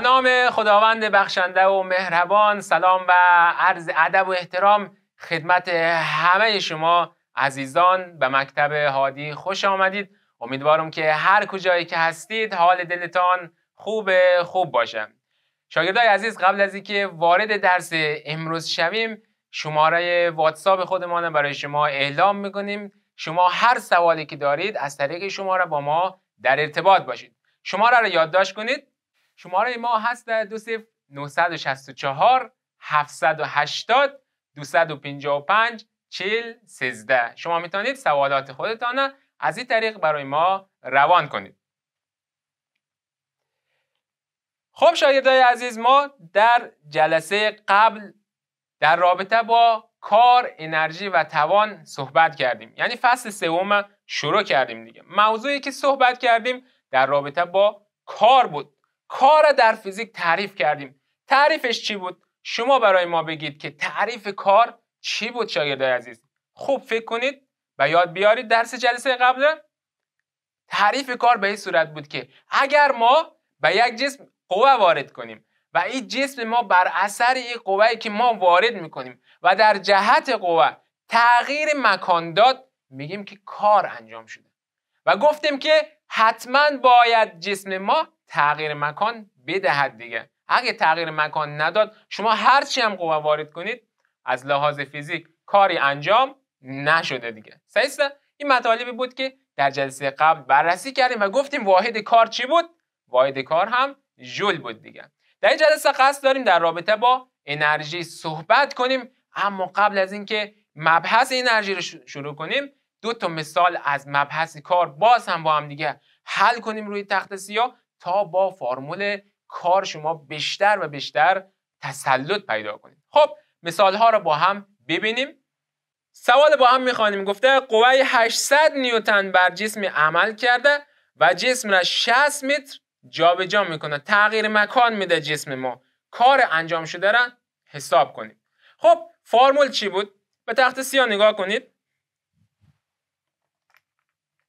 نام خداوند بخشنده و مهربان سلام و عرض ادب و احترام خدمت همه شما عزیزان به مکتب هادی خوش آمدید امیدوارم که هر کجایی که هستید حال دلتان خوب خوب باشه شاگردای عزیز قبل از اینکه وارد درس امروز شویم شماره واتساپ خودمان برای شما اعلام میکنیم شما هر سوالی که دارید از طریق شماره با ما در ارتباط باشید شماره را یادداشت کنید شماره ما هست در دو صفر 964 780 255 40 13 شما میتونید سوالات خودتان از این طریق برای ما روان کنید خب شاگردای عزیز ما در جلسه قبل در رابطه با کار، انرژی و توان صحبت کردیم یعنی فصل سوم شروع کردیم دیگه موضوعی که صحبت کردیم در رابطه با کار بود کار در فیزیک تعریف کردیم تعریفش چی بود شما برای ما بگید که تعریف کار چی بود شاگردای عزیز خوب فکر کنید و یاد بیارید درس جلسه قبل تعریف کار به این صورت بود که اگر ما به یک جسم قوه وارد کنیم و این جسم ما بر اثر این قوه که ما وارد میکنیم و در جهت قوه تغییر مکان داد میگیم که کار انجام شده و گفتیم که حتما باید جسم ما تغییر مکان بدهد دیگه اگه تغییر مکان نداد شما هرچی هم قوه وارد کنید از لحاظ فیزیک کاری انجام نشده دیگه سیسته این مطالبی بود که در جلسه قبل بررسی کردیم و گفتیم واحد کار چی بود واحد کار هم ژول بود دیگه در این جلسه قصد داریم در رابطه با انرژی صحبت کنیم اما قبل از اینکه مبحث انرژی رو شروع کنیم دو تا مثال از مبحث کار باز هم با هم دیگه حل کنیم روی تخت سیاه تا با فرمول کار شما بیشتر و بیشتر تسلط پیدا کنید خب مثال ها رو با هم ببینیم سوال با هم میخوانیم گفته قوه 800 نیوتن بر جسم عمل کرده و جسم را 60 متر جابجا جا میکنه تغییر مکان میده جسم ما کار انجام شده را حساب کنیم خب فرمول چی بود به تخت سیاه نگاه کنید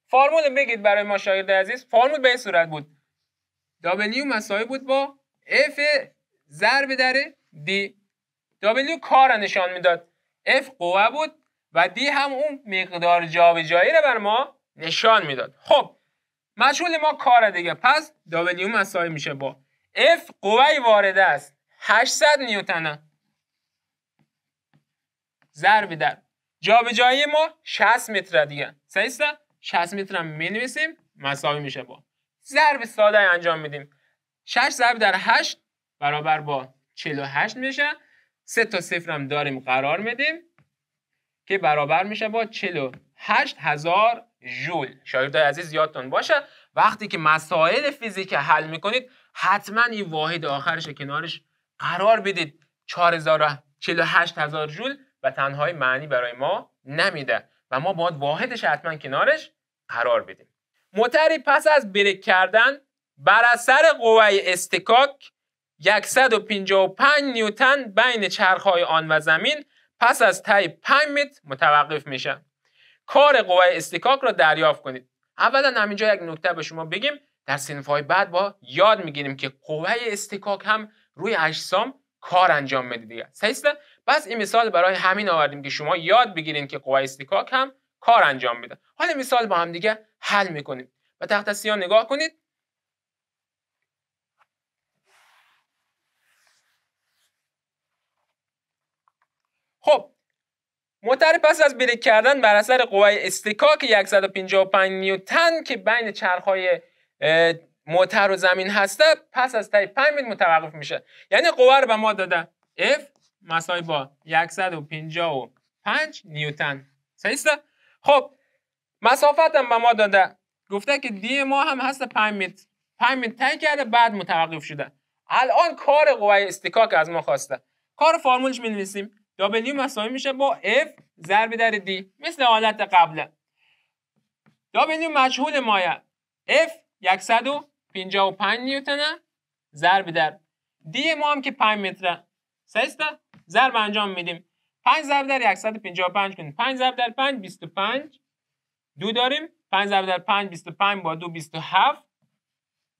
فرمول بگید برای ما شاگرد عزیز فرمول به این صورت بود W مساوی بود با F ضرب در D W کار نشان میداد F قوه بود و D هم اون مقدار جابجایی رو بر ما نشان میداد خب مشغول ما کار دیگه پس W مساوی میشه با F قوه وارد است 800 نیوتن ضرب در جابجایی ما 60 متر دیگه صحیح 60 متر هم می مساوی میشه با ضرب ساده انجام میدیم 6 ضرب در 8 برابر با 48 میشه 3 تا صفر هم داریم قرار میدیم که برابر میشه با 48 هزار ژول شاگردای عزیز یادتون باشه وقتی که مسائل فیزیک حل میکنید حتما این واحد آخرش کنارش قرار بدید 4048000 هزار ژول و تنهای معنی برای ما نمیده و ما باید واحدش حتما کنارش قرار بدیم متری پس از بریک کردن بر اثر قوه استکاک 155 نیوتن بین چرخهای آن و زمین پس از تای 5 متر متوقف میشن کار قوه استکاک را دریافت کنید اولا همینجا یک نکته به شما بگیم در های بعد با یاد میگیریم که قوه استکاک هم روی اجسام کار انجام میده دیگه بس این مثال برای همین آوردیم که شما یاد بگیرین که قوه استکاک هم کار انجام میدن حالا مثال با هم دیگه حل میکنیم و تخت سیاه نگاه کنید خب موتر پس از بریک کردن بر اثر قوای استکاک 155 نیوتن که بین چرخهای موتر و زمین هسته پس از تای 5 میت متوقف میشه یعنی قوه رو به ما داده F مساوی با 155 نیوتن صحیح خب مسافت هم به ما داده گفته که دی ما هم هست 5 متر 5 متر تنگ کرده بعد متوقف شده الان کار قوه استکاک از ما خواسته کار فرمولش می نویسیم W مساوی میشه با F ضرب در دی، مثل حالت قبله دابلیو مجهول مایه F 155 نیوتنه ضرب در دی ما هم که 5 متره سسته ضرب انجام میدیم 5 ضرب در 155 کنید 5 ضرب در 5 25 دو داریم 5 ضرب در 5 25 با دو 27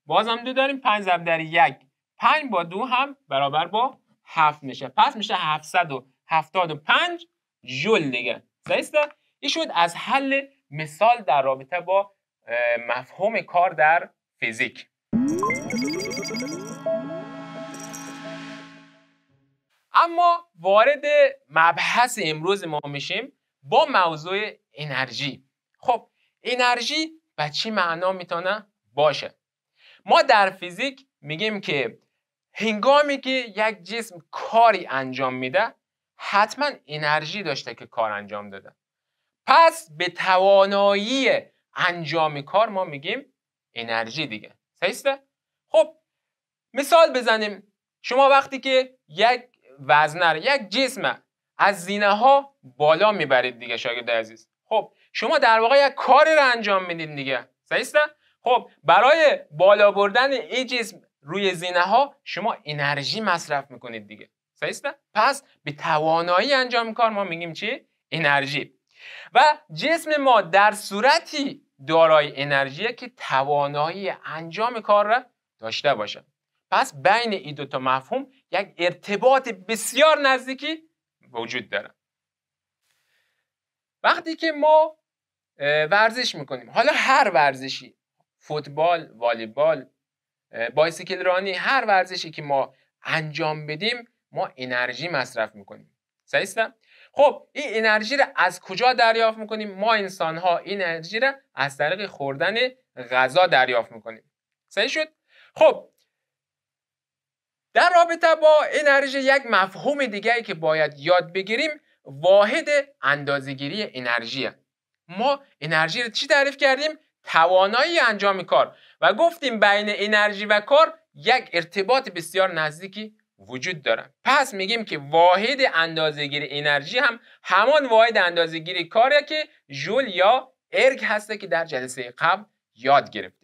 باز هم دو داریم 5 ضرب در 1 5 با دو هم برابر با 7 میشه پس میشه 775 ژول دیگه درسته این شد از حل مثال در رابطه با مفهوم کار در فیزیک اما وارد مبحث امروز ما میشیم با موضوع انرژی خب انرژی به چی معنا میتونه باشه ما در فیزیک میگیم که هنگامی که یک جسم کاری انجام میده حتما انرژی داشته که کار انجام داده پس به توانایی انجام کار ما میگیم انرژی دیگه درسته خب مثال بزنیم شما وقتی که یک وزنه رو یک جسم از زینه ها بالا میبرید دیگه شاگرد عزیز خب شما در واقع یک کاری رو انجام میدید دیگه سعیسته؟ خب برای بالا بردن این جسم روی زینه ها شما انرژی مصرف میکنید دیگه سعیسته؟ پس به توانایی انجام کار ما میگیم چی انرژی و جسم ما در صورتی دارای انرژی که توانایی انجام کار را داشته باشه پس بین این دو تا مفهوم یک ارتباط بسیار نزدیکی وجود دارن وقتی که ما ورزش میکنیم حالا هر ورزشی فوتبال، والیبال، بایسیکل رانی هر ورزشی که ما انجام بدیم ما انرژی مصرف میکنیم صحیح خب این انرژی رو از کجا دریافت میکنیم ما انسان ها این انرژی رو از طریق خوردن غذا دریافت میکنیم صحیح شد خب در رابطه با انرژی یک مفهوم دیگری که باید یاد بگیریم واحد اندازگیری انرژی ما انرژی رو چی تعریف کردیم توانایی انجام کار و گفتیم بین انرژی و کار یک ارتباط بسیار نزدیکی وجود داره. پس میگیم که واحد اندازهگیری انرژی هم همان واحد اندازگیری کاریه که ژول یا ارگ هسته که در جلسه قبل یاد گرفت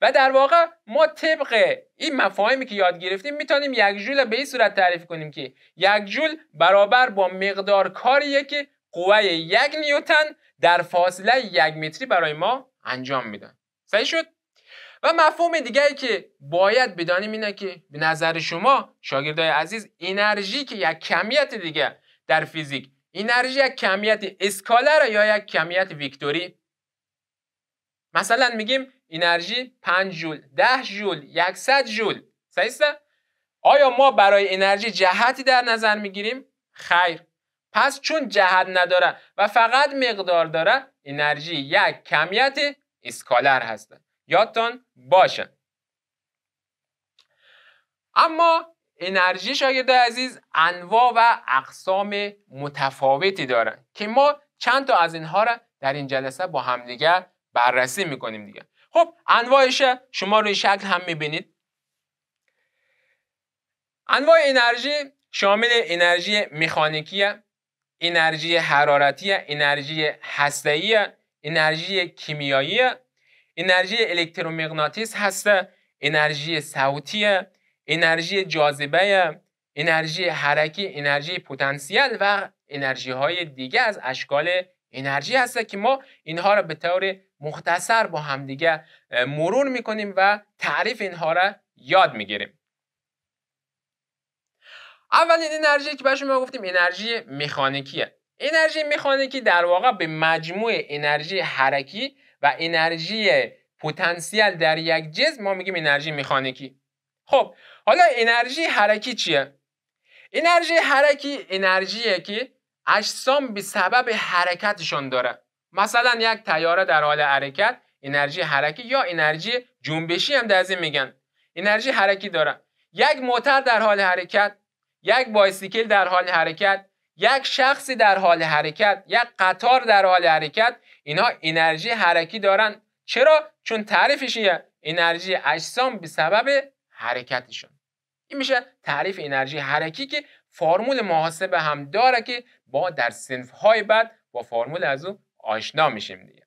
و در واقع ما طبق این مفاهیمی که یاد گرفتیم میتونیم یک جول به این صورت تعریف کنیم که یک جول برابر با مقدار کاریه که قوه یک نیوتن در فاصله یک متری برای ما انجام میدن صحیح شد و مفهوم دیگری که باید بدانیم اینه که به نظر شما شاگردای عزیز انرژی که یک کمیت دیگه در فیزیک انرژی یک کمیت اسکالر یا یک کمیت ویکتوری مثلا میگیم انرژی 5 جول 10 جول 100 جول صحیح آیا ما برای انرژی جهتی در نظر میگیریم خیر پس چون جهت نداره و فقط مقدار داره انرژی یک کمیت اسکالر هست یادتان باشه. اما انرژی شاگرد عزیز انواع و اقسام متفاوتی داره که ما چند تا از اینها را در این جلسه با همدیگر بررسی میکنیم دیگه خب انواعش شما روی شکل هم میبینید انواع انرژی شامل انرژی مکانیکی انرژی حرارتی انرژی هسته‌ای انرژی کیمیایی انرژی الکترومغناطیس هست انرژی صوتی انرژی جاذبه انرژی حرکی انرژی پتانسیل و انرژی های دیگه از اشکال انرژی هست که ما اینها را به طور مختصر با همدیگه مرور میکنیم و تعریف اینها را یاد میگیریم اولین انرژی که به ما گفتیم انرژی مکانیکیه انرژی مکانیکی در واقع به مجموع انرژی حرکی و انرژی پتانسیل در یک جز ما میگیم انرژی مکانیکی خب حالا انرژی حرکی چیه انرژی حرکی انرژیه که اجسام به سبب حرکتشان داره مثلا یک تیاره در حال حرکت انرژی حرکی یا انرژی جنبشی هم در میگن انرژی حرکی داره یک موتر در حال حرکت یک بایسیکل در حال حرکت یک شخصی در حال حرکت یک قطار در حال حرکت اینها انرژی حرکی دارن چرا چون تعریفش انرژی اجسام به سبب حرکتشون این میشه تعریف انرژی حرکی که فرمول محاسبه هم داره که با در سنف های بعد با فرمول از آشنا میشیم دیگه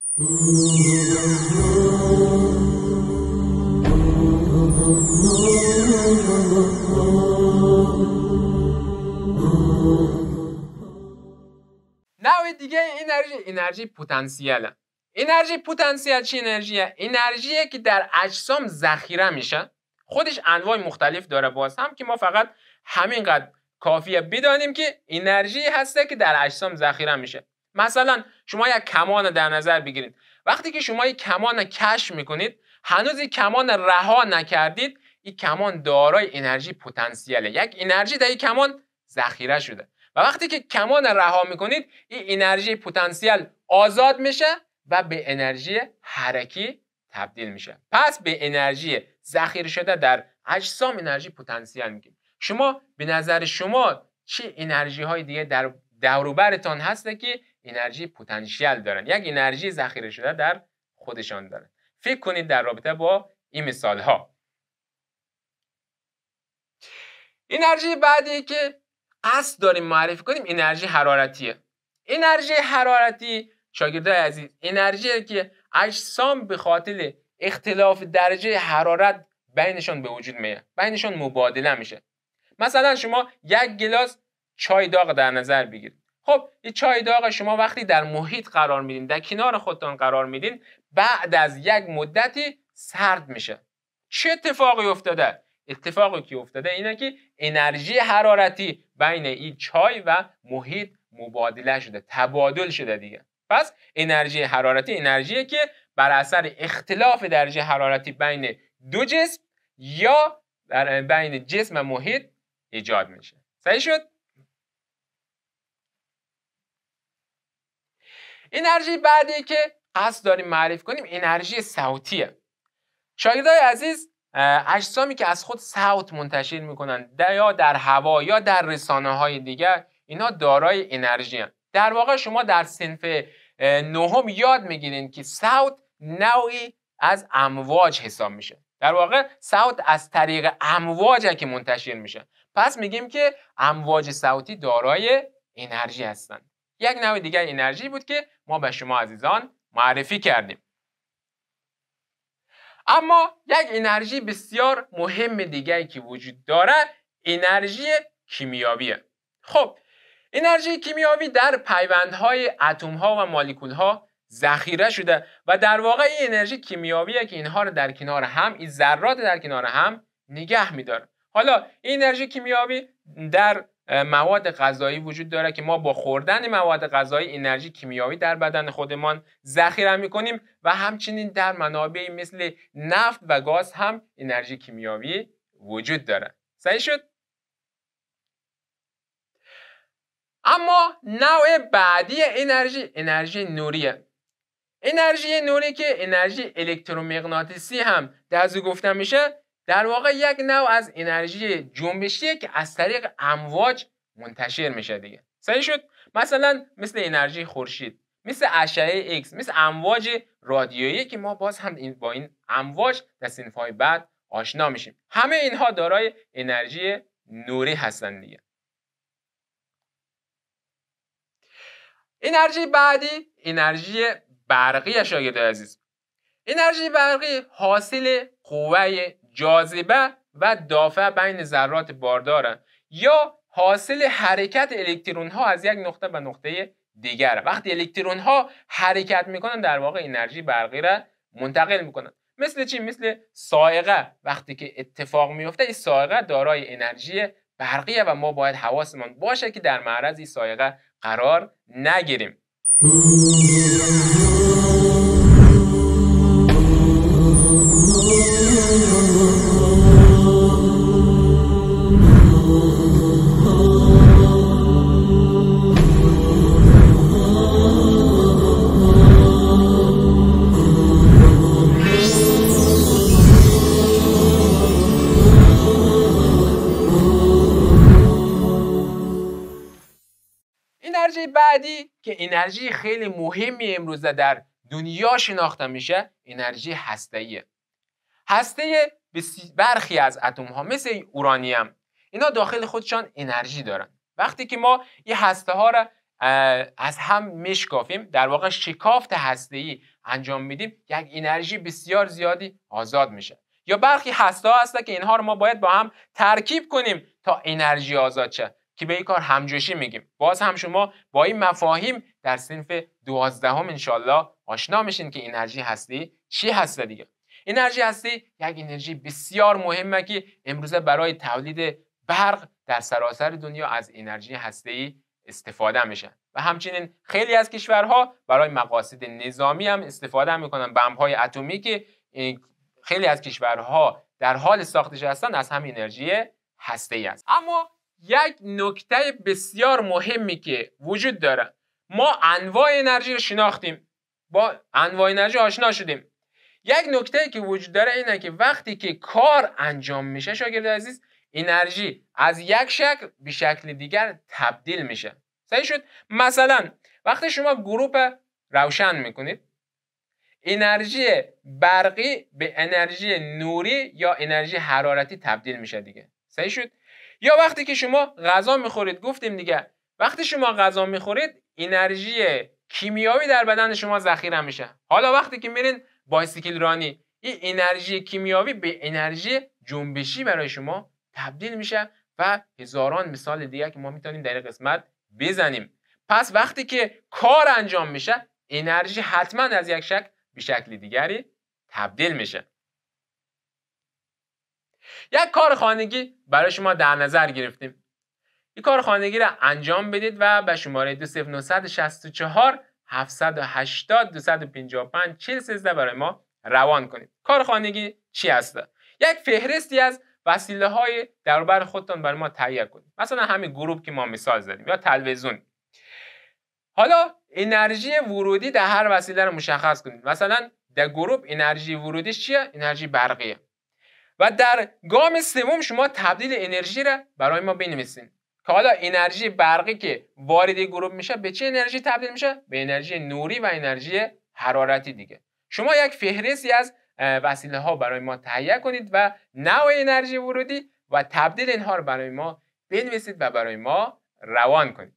نوع دیگه انرژی انرژی پتانسیل انرژی پتانسیل چی انرژیه انرژیه که در اجسام ذخیره میشه خودش انواع مختلف داره باز هم که ما فقط همینقدر کافیه بدانیم که انرژی هسته که در اجسام ذخیره میشه مثلا شما یک کمان در نظر بگیرید وقتی که شما یک کمان کش میکنید هنوز یک کمان رها نکردید این کمان دارای انرژی پتانسیله یک انرژی در این کمان ذخیره شده و وقتی که کمان رها میکنید این انرژی پتانسیل آزاد میشه و به انرژی حرکی تبدیل میشه پس به انرژی ذخیره شده در اجسام انرژی پتانسیل میگیم شما به نظر شما چه انرژی های دیگه در دوروبرتان هست که انرژی پتانسیل دارن یک انرژی ذخیره شده در خودشان دارن فکر کنید در رابطه با این مثال ها انرژی بعدی که قصد داریم معرفی کنیم انرژی حرارتیه انرژی حرارتی شاگردای عزیز انرژی که اجسام به خاطر اختلاف درجه حرارت بینشان به وجود میاد بینشان مبادله میشه مثلا شما یک گلاس چای داغ در نظر بگیرید خب یه چای داغ شما وقتی در محیط قرار میدین در کنار خودتان قرار میدین بعد از یک مدتی سرد میشه چه اتفاقی افتاده اتفاقی که افتاده اینه که انرژی حرارتی بین این چای و محیط مبادله شده تبادل شده دیگه پس انرژی حرارتی انرژی که بر اثر اختلاف درجه حرارتی بین دو جسم یا بین جسم و محیط ایجاد میشه صحیح شد انرژی بعدی که قصد داریم معرف کنیم انرژی صوتیه شاگردای عزیز اجسامی که از خود صوت منتشر میکنن یا در هوا یا در رسانه های دیگر اینا دارای انرژی هن. در واقع شما در سنف نهم یاد میگیرین که سوت نوعی از امواج حساب میشه در واقع صوت از طریق امواج که منتشر میشه پس میگیم که امواج سوتی دارای انرژی هستند یک نوع دیگر انرژی بود که ما به شما عزیزان معرفی کردیم اما یک انرژی بسیار مهم دیگری که وجود داره انرژی کیمیاویه خب انرژی کیمیاوی در پیوندهای اتمها و ها ذخیره شده و در واقع این انرژی کیمیاویه که اینها رو در کنار هم این ذرات در کنار هم نگه میداره حالا این انرژی کیمیاوی در مواد غذایی وجود داره که ما با خوردن مواد غذایی انرژی کیمیایی در بدن خودمان ذخیره میکنیم و همچنین در منابعی مثل نفت و گاز هم انرژی کیمیایی وجود داره سعی شد اما نوع بعدی انرژی انرژی نوریه انرژی نوری که انرژی الکترومغناطیسی هم در گفته میشه در واقع یک نوع از انرژی جنبشیه که از طریق امواج منتشر میشه دیگه صحیح شد مثلا مثل انرژی خورشید مثل اشعه X مثل امواج رادیویی که ما باز هم با این امواج در سینفای بعد آشنا میشیم همه اینها دارای انرژی نوری هستند. دیگه انرژی بعدی انرژی برقی شاگرد عزیز انرژی برقی حاصل قوه جاذبه و دافع بین ذرات باردارن یا حاصل حرکت الکترون ها از یک نقطه به نقطه دیگر وقتی الکترون ها حرکت میکنن در واقع انرژی برقی را منتقل میکنن مثل چی مثل سائقه وقتی که اتفاق میفته این سائقه دارای انرژی برقیه و ما باید حواسمان باشه که در معرض این سائقه قرار نگیریم بعدی که انرژی خیلی مهمی امروزه در دنیا شناخته میشه انرژی هستهیه هسته برخی از اتم ها مثل اورانیم اینا داخل خودشان انرژی دارن وقتی که ما این هسته ها را از هم میشکافیم در واقع شکافت هسته ای انجام میدیم یک انرژی بسیار زیادی آزاد میشه یا برخی هسته ها که اینها رو ما باید با هم ترکیب کنیم تا انرژی آزاد شه که به این کار همجوشی میگیم باز هم شما با این مفاهیم در صنف دوازدهم انشالله آشنا میشین که انرژی هستی چی هست دیگه انرژی هستی یک انرژی بسیار مهمه که امروزه برای تولید برق در سراسر دنیا از انرژی هسته استفاده میشن و همچنین خیلی از کشورها برای مقاصد نظامی هم استفاده میکنن بمب های اتمی که خیلی از کشورها در حال ساختش هستن از همین انرژی هسته ای است اما یک نکته بسیار مهمی که وجود داره ما انواع انرژی رو شناختیم با انواع انرژی آشنا شدیم یک نکته که وجود داره اینه که وقتی که کار انجام میشه شاگرد عزیز انرژی از یک شکل به شکل دیگر تبدیل میشه صحیح شد مثلا وقتی شما گروپ روشن میکنید انرژی برقی به انرژی نوری یا انرژی حرارتی تبدیل میشه دیگه صحیح شد یا وقتی که شما غذا میخورید گفتیم دیگه وقتی شما غذا میخورید انرژی کیمیایی در بدن شما ذخیره میشه حالا وقتی که میرین بایسیکل رانی این انرژی کیمیایی به انرژی جنبشی برای شما تبدیل میشه و هزاران مثال دیگه که ما میتونیم در قسمت بزنیم پس وقتی که کار انجام میشه انرژی حتما از یک شکل به شکل دیگری تبدیل میشه یک کار خانگی برای شما در نظر گرفتیم این کار خانگی را انجام بدید و به شماره 2964 780 255 413 برای ما روان کنید کار خانگی چی هست؟ یک فهرستی از وسیله های دربر خودتان برای ما تهیه کنید مثلا همین گروپ که ما مثال زدیم یا تلویزیون حالا انرژی ورودی در هر وسیله رو مشخص کنید مثلا در گروپ انرژی ورودیش چیه انرژی برقیه و در گام سوم شما تبدیل انرژی را برای ما بنویسین که حالا انرژی برقی که وارد گروه میشه به چه انرژی تبدیل میشه به انرژی نوری و انرژی حرارتی دیگه شما یک فهرستی از وسیله ها برای ما تهیه کنید و نوع انرژی ورودی و تبدیل اینها رو برای ما بنویسید و برای ما روان کنید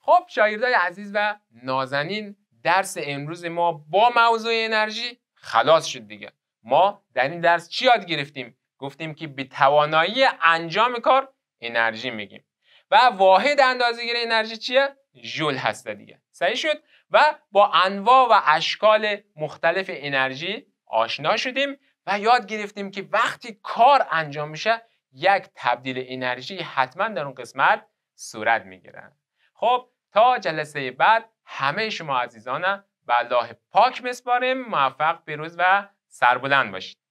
خب شاگردای عزیز و نازنین درس امروز ما با موضوع انرژی خلاص شد دیگه ما در این درس چی یاد گرفتیم گفتیم که به توانایی انجام کار انرژی میگیم و واحد اندازه‌گیری انرژی چیه ژول هست دیگه سعی شد و با انواع و اشکال مختلف انرژی آشنا شدیم و یاد گرفتیم که وقتی کار انجام میشه یک تبدیل انرژی حتما در اون قسمت صورت میگیره خب تا جلسه بعد همه شما عزیزانم به الله پاک مسپاریم موفق پیروز و سربلند باشید